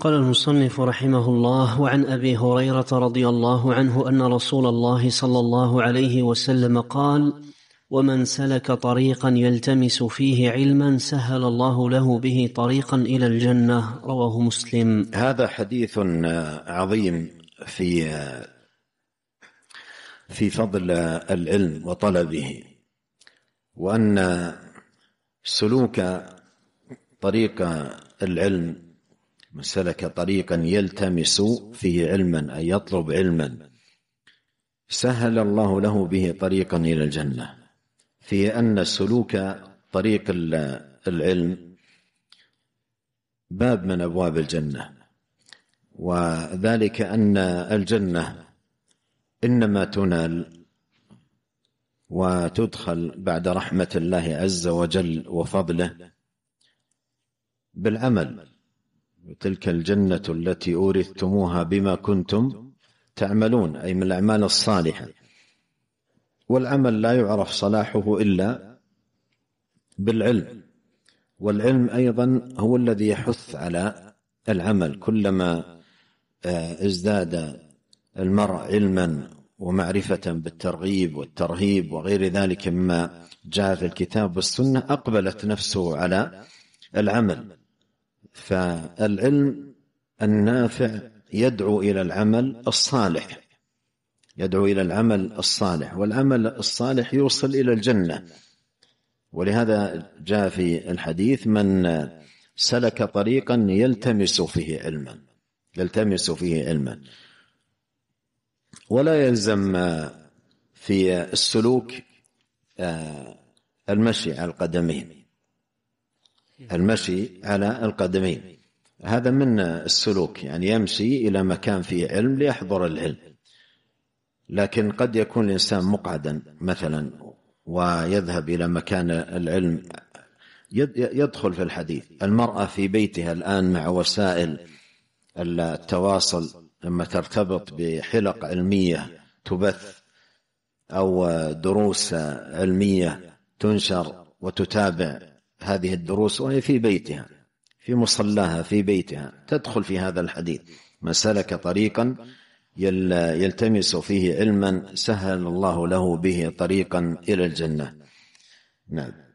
قال المصنف رحمه الله وعن ابي هريره رضي الله عنه ان رسول الله صلى الله عليه وسلم قال ومن سلك طريقا يلتمس فيه علما سهل الله له به طريقا الى الجنه رواه مسلم هذا حديث عظيم في في فضل العلم وطلبه وان سلوك طريق العلم من سلك طريقا يلتمس فيه علما أي يطلب علما سهل الله له به طريقا إلى الجنة في أن سلوك طريق العلم باب من أبواب الجنة وذلك أن الجنة إنما تنال وتدخل بعد رحمة الله عز وجل وفضله بالعمل تلك الجنة التي أورثتموها بما كنتم تعملون أي من الأعمال الصالحة والعمل لا يعرف صلاحه إلا بالعلم والعلم أيضا هو الذي يحث على العمل كلما آه، ازداد المرء علما ومعرفة بالترغيب والترهيب وغير ذلك مما جاء في الكتاب والسنة أقبلت نفسه على العمل فالعلم النافع يدعو الى العمل الصالح يدعو الى العمل الصالح والعمل الصالح يوصل الى الجنه ولهذا جاء في الحديث من سلك طريقا يلتمس فيه علما يلتمس فيه علما ولا يلزم في السلوك آه، المشي على القدمين المشي على القدمين هذا من السلوك يعني يمشي إلى مكان فيه علم ليحضر العلم لكن قد يكون الإنسان مقعدا مثلا ويذهب إلى مكان العلم يدخل في الحديث المرأة في بيتها الآن مع وسائل التواصل لما ترتبط بحلق علمية تبث أو دروس علمية تنشر وتتابع هذه الدروس وهي في بيتها في مصلاها في بيتها تدخل في هذا الحديث من سلك طريقا يلتمس فيه علما سهل الله له به طريقا إلى الجنة نعم